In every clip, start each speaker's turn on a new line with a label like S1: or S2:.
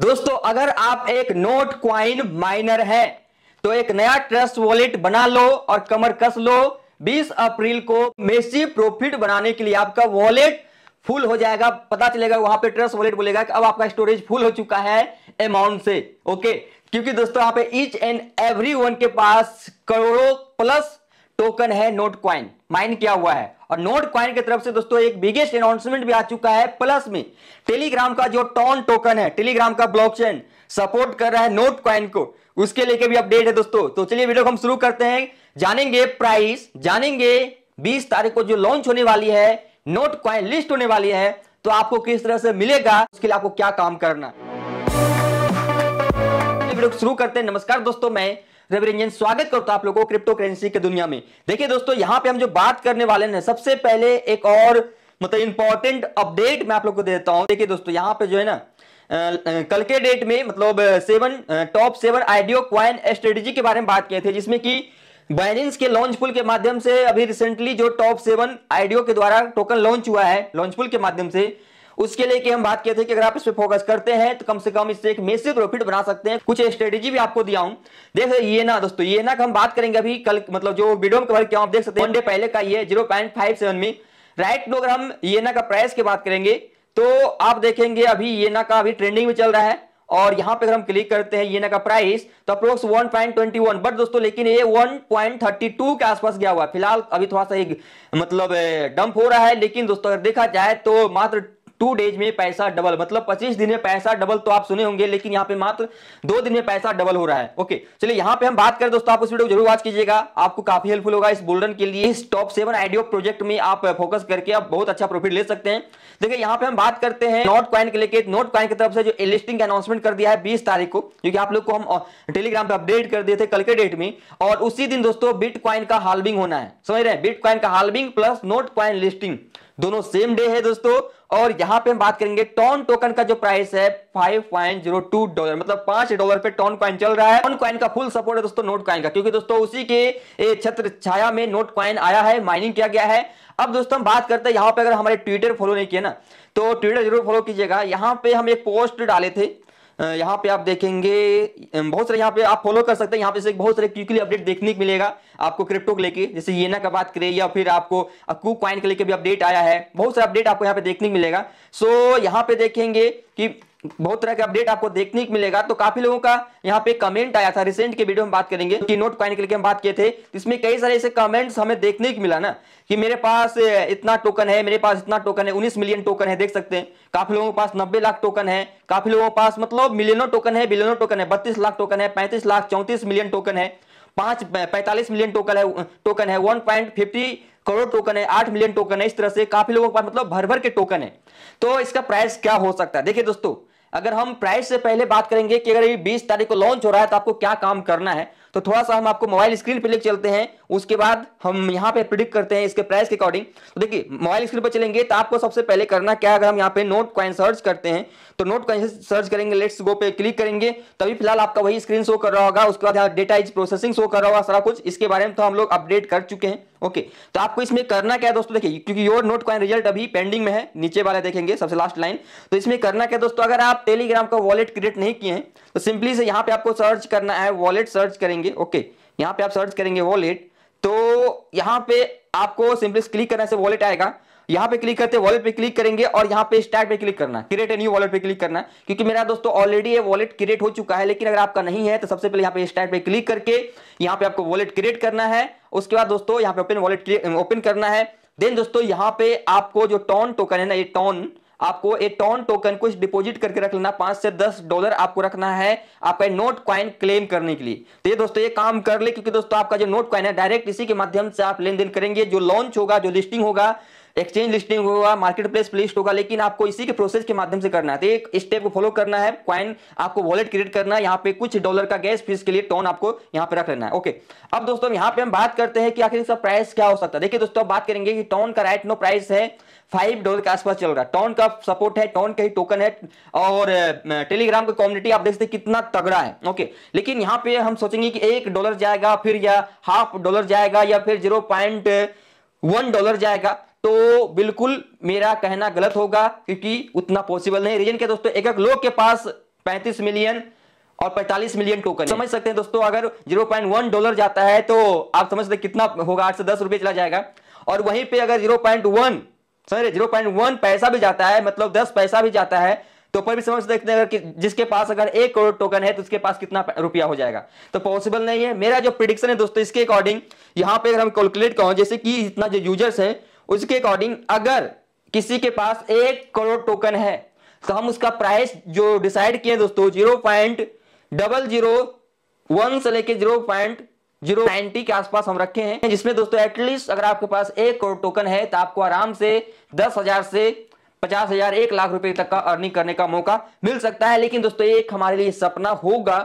S1: दोस्तों अगर आप एक नोट क्वाइन माइनर हैं तो एक नया ट्रस्ट वॉलेट बना लो और कमर कस लो 20 अप्रैल को मेसी प्रॉफिट बनाने के लिए आपका वॉलेट फुल हो जाएगा पता चलेगा वहां पे ट्रस्ट वॉलेट बोलेगा कि अब आपका स्टोरेज फुल हो चुका है अमाउंट से ओके क्योंकि दोस्तों यहाँ पे ईच एंड एवरी वन के पास करोड़ों प्लस टोकन है नोट क्वाइन माइन किया हुआ है और नोट क्वाइन की तरफ से दोस्तों एक बिगेस्ट अनाउंसमेंट भी आ चुका है प्लस में टेलीग्राम का जो टॉन टोकन है टेलीग्राम का ब्लॉकचेन सपोर्ट कर रहा है नोट क्वाइन को उसके लेके भी अपडेट है दोस्तों तो चलिए वीडियो को हम शुरू करते हैं जानेंगे प्राइस जानेंगे बीस तारीख को जो लॉन्च होने वाली है नोट क्वाइन लिस्ट होने वाली है तो आपको किस तरह से मिलेगा उसके लिए आपको क्या काम करना शुरू करते हैं नमस्कार दोस्तों मैं रविरंजन स्वागत करता आप लोगों को क्रिप्टो करेंसी की दुनिया में देखिए दोस्तों यहां पे हम जो बात करने वाले हैं सबसे पहले एक और मतलब इंपॉर्टेंट अपडेट मैं आप लोग को दे देता हूं देखिए दोस्तों यहां पे जो है ना कल के डेट में मतलब seven top seven IDO coin strategy के बारे में बात किए थे जिसमें कि बाइनेंस के लॉन्च पुल के माध्यम से अभी रिसेंटली जो टॉप सेवन आईडियो के द्वारा टोकन लॉन्च हुआ है लॉन्च पुल के माध्यम से उसके लिए कि हम बात किए थे कि अगर आप इस पे फोकस करते हैं तो कम से कम इससे एक मेसिव प्रॉफिट बना सकते हैं कुछ स्ट्रेटेजी भी आपको दिया हूं देख ये ना दोस्तों ये ना हम बात करेंगे अभी कल मतलब जो वीडियो में कवर किया आप देख सकते हैं पहले का ये जीरो में राइट नो अगर हम ये ना का प्राइस की बात करेंगे तो आप देखेंगे अभी ये ना का अभी ट्रेंडिंग में चल रहा है और यहाँ पे अगर हम क्लिक करते हैं ये ना का प्राइस तो अप्रोक्स 1.21 बट दोस्तों लेकिन ये 1.32 के आसपास गया हुआ है फिलहाल अभी थोड़ा सा एक मतलब डंप हो रहा है लेकिन दोस्तों अगर देखा जाए तो मात्र टू डेज में पैसा डबल मतलब पच्चीस दिन में पैसा डबल तो आप सुने होंगे लेकिन यहाँ पे मात्र दो दिन में पैसा डबल हो रहा है ओके चलिए यहाँ पे हम बात करें दोस्तों आप उस वीडियो को जरूर वॉच कीजिएगा आपको काफी हेल्पफुल होगा इस बुलडन के लिए इस टॉप सेवन आइडियो प्रोजेक्ट में आप फोकस करके आप बहुत अच्छा प्रॉफिट ले सकते हैं देखिए यहाँ पे हम बात करते हैं नोट कॉइन के लेके नोट कॉइन की तरफ से जो लिस्टिंग अनाउंसमेंट कर दिया है बीस तारीख को क्योंकि आप लोग को हम टेलीग्राम पे अपडेट कर दिए थे कल के डेट में और उसी दिन दोस्तों बिट का हाल्विंग होना है समझ रहे हैं बिट का हाल्विंग प्लस नोट लिस्टिंग दोनों सेम डे है दोस्तों और यहां पे हम बात करेंगे टॉन टोकन का जो प्राइस है 5.02 डॉलर मतलब पांच डॉलर पे टॉन क्वाइन चल रहा है टॉन क्वाइन का फुल सपोर्ट है दोस्तों नोट क्वाइन का क्योंकि दोस्तों उसी के छत्र छाया में नोट क्वाइन आया है माइनिंग किया गया है अब दोस्तों हम बात करते हैं यहाँ पे अगर हमारे ट्विटर फॉलो नहीं किया ना तो ट्विटर जरूर फॉलो कीजिएगा यहाँ पे हम एक पोस्ट डाले थे यहाँ पे आप देखेंगे बहुत सारे यहाँ पे आप फॉलो कर सकते हैं यहाँ पे से बहुत सारे क्विकली अपडेट देखने को मिलेगा आपको क्रिप्टो को लेके जैसे येना का बात करें या फिर आपको अकू क्वाइन के लेके भी अपडेट आया है बहुत सारे अपडेट आपको यहाँ पे देखने को मिलेगा सो यहाँ पे देखेंगे कि बहुत तरह के अपडेट आपको देखने को मिलेगा तो काफी लोगों का यहाँ पे कमेंट आया था रिसेंट के वीडियो में बात करेंगे की नोट कॉइन के लिए हम बात किए थे इसमें कई सारे ऐसे कमेंट्स हमें देखने को मिला ना कि मेरे पास इतना टोकन है मेरे पास इतना टोकन है उन्नीस मिलियन टोकन है देख सकते हैं काफी लोगों के पास नब्बे लाख टोकन है काफी लोगों के पास मतलब मिलियनों टोकन है बिलियनों टोकन है बत्तीस लाख टोकन है पैंतीस लाख चौंतीस मिलियन टोकन है पांच पैंतालीस मिलियन टोकन है टोकन है one point fifty crore token है आठ मिलियन टोकन है इस तरह से काफी लोगों के पास मतलब भर भर के टोकन है तो इसका प्राइस क्या हो सकता है देखिए दोस्तों अगर हम प्राइस से पहले बात करेंगे कि अगर ये बीस तारीख को लॉन्च हो रहा है तो आपको क्या काम करना है तो थोड़ा सा हम आपको मोबाइल स्क्रीन पर लेकर चलते हैं उसके बाद हम यहाँ पे प्रिडिक्ट करते हैं इसके प्राइस के अकॉर्डिंग तो देखिए मोबाइल स्क्रीन पर चलेंगे तो आपको सबसे पहले करना क्या अगर हम यहाँ पे नोट कॉइन सर्च करते हैं तो नोट कॉइन सर्च करेंगे लेट्स गो पे क्लिक करेंगे तभी फिलहाल आपका वही स्क्रीन शो कर रहा होगा उसके बाद यहाँ डेटा इज प्रोसेसिंग शो कर रहा होगा सारा कुछ इसके बारे में तो हम लोग अपडेट कर चुके हैं ओके तो आपको इसमें करना क्या है दोस्तों देखिए क्योंकि योर नोट कॉइन रिजल्ट अभी पेंडिंग में है नीचे वाले देखेंगे सबसे लास्ट लाइन तो इसमें करना क्या है दोस्तों अगर आप टेलीग्राम का वॉलेट क्रिएट नहीं किए हैं तो सिंपली से यहाँ पे आपको सर्च करना है वॉलेट सर्च करेंगे करेंगे ओके यहाँ पे आप सर्च करेंगे वॉलेट तो यहाँ पे आपको सिंपली क्लिक करने से वॉलेट आएगा यहाँ पे क्लिक करते वॉलेट पे क्लिक करेंगे और यहाँ पे स्टार्ट पे क्लिक करना क्रिएट ए न्यू वॉलेट पे क्लिक करना क्योंकि मेरा दोस्तों ऑलरेडी ये वॉलेट क्रिएट हो चुका है लेकिन अगर आपका नहीं है तो सबसे पहले यहाँ पे स्टार्ट पे क्लिक करके यहाँ पे आपको वॉलेट क्रिएट करना है उसके बाद दोस्तों यहाँ पे ओपन वॉलेट ओपन करना है देन दोस्तों यहाँ पे आपको जो टॉन टोकन है ना ये टॉन आपको ए टॉन टोकन कुछ डिपॉजिट करके रख लेना पांच से दस डॉलर आपको रखना है आपका नोट क्वाइन क्लेम करने के लिए तो ये दोस्तों ये काम कर ले क्योंकि दोस्तों आपका जो नोट क्वाइन है डायरेक्ट इसी के माध्यम से आप लेन देन करेंगे जो लॉन्च होगा जो लिस्टिंग होगा एक्सचेंज लिस्टिंग होगा मार्केट प्लेस लिस्ट होगा लेकिन आपको इसी के प्रोसेस के माध्यम से करना है तो एक स्टेप को फॉलो करना है क्वाइन आपको वॉलेट क्रिएट करना है यहाँ पे कुछ डॉलर का गैस फीस के लिए टोन आपको यहाँ पे रख लेना है ओके अब दोस्तों यहाँ पे हम बात करते हैं कि आखिर इसका प्राइस क्या हो सकता है देखिए दोस्तों बात करेंगे कि टोन का राइट नो प्राइस है फाइव डॉलर के आसपास चल रहा है टोन का सपोर्ट है टोन का ही टोकन है और टेलीग्राम का कम्युनिटी आप देख सकते कितना तगड़ा है ओके लेकिन यहाँ पे हम सोचेंगे कि एक डॉलर जाएगा फिर या हाफ डॉलर जाएगा या फिर जीरो पॉइंट वन डॉलर जाएगा तो बिल्कुल मेरा कहना गलत होगा क्योंकि उतना पॉसिबल नहीं रीजन क्या दोस्तों एक एक लोग के पास 35 मिलियन और 45 मिलियन टोकन समझ सकते हैं दोस्तों अगर 0.1 डॉलर जाता है तो आप समझ सकते कितना होगा आठ से दस रुपए चला जाएगा और वहीं पे अगर 0.1 समझ जीरो पॉइंट वन पैसा भी जाता है मतलब दस पैसा भी जाता है तो पर भी समझ सकते हैं अगर जिसके पास अगर एक करोड़ टोकन है तो उसके पास कितना रुपया हो जाएगा तो पॉसिबल नहीं है मेरा जो प्रिडिक्शन है दोस्तों इसके अकॉर्डिंग यहाँ पे अगर हम कैलकुलेट करो जैसे कि इतना जो यूजर्स है उसके अकॉर्डिंग अगर किसी के पास एक करोड़ टोकन है तो हम उसका प्राइस जो डिसाइड किए दोस्तों zero point double zero one से लेके जीरो पॉइंट जीरो नाइनटी के आसपास हम रखे हैं जिसमें दोस्तों एटलीस्ट अगर आपके पास एक करोड़ टोकन है तो आपको आराम से दस हजार से पचास हजार एक लाख रुपए तक का अर्निंग करने का मौका मिल सकता है लेकिन दोस्तों एक हमारे लिए सपना होगा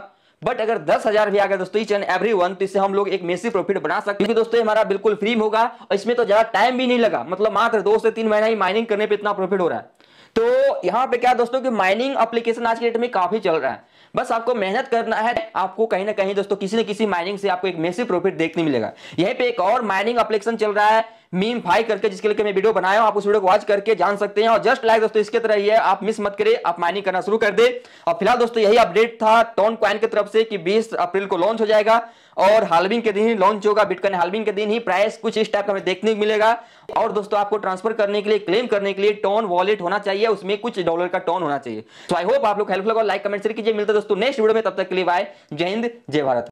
S1: बट अगर दस हजार भी आ गया दोस्तों ईच एंड एवरी वन तो इससे हम लोग एक मेसी प्रॉफिट बना सकते हैं दोस्तों हमारा बिल्कुल फ्री होगा और इसमें तो ज्यादा टाइम भी नहीं लगा मतलब मात्र दो से तीन महीना ही माइनिंग करने पर इतना प्रॉफिट हो रहा है तो यहाँ पे क्या दोस्तों की माइनिंग अप्लीकेशन आज के डेट में काफी चल रहा है बस आपको मेहनत करना है आपको कहीं ना कहीं दोस्तों किसी न किसी माइनिंग से आपको एक मेसी प्रॉफिट देखने मिलेगा यहीं पे एक और माइनिंग अप्लीकेशन चल रहा है मीम फाई करके जिसके लिए मैं वीडियो बनाया हूं आप उस वीडियो को वॉच करके जान सकते हैं और जस्ट लाइक दोस्तों इसके तरह ही है आप मिस मत करें आप माइनिंग करना शुरू कर दे और फिलहाल दोस्तों यही अपडेट था टोन क्वाइन की तरफ से कि बीस अप्रैल को लॉन्च हो जाएगा और हालविंग के दिन ही लॉन्च होगा बिटकॉइन हालविंग के दिन ही प्राइस कुछ इस टाइप का हमें देखने को मिलेगा और दोस्तों आपको ट्रांसफर करने के लिए क्लेम करने के लिए टोन वॉलेट होना चाहिए उसमें कुछ डॉलर का टोन होना चाहिए तो आई होप आप लोग हेल्पफुल लाइक कमेंट कीजिए मिलते दोस्तों नेक्स्ट वीडियो में तब तक के लिए बाय जय हिंद जय भारत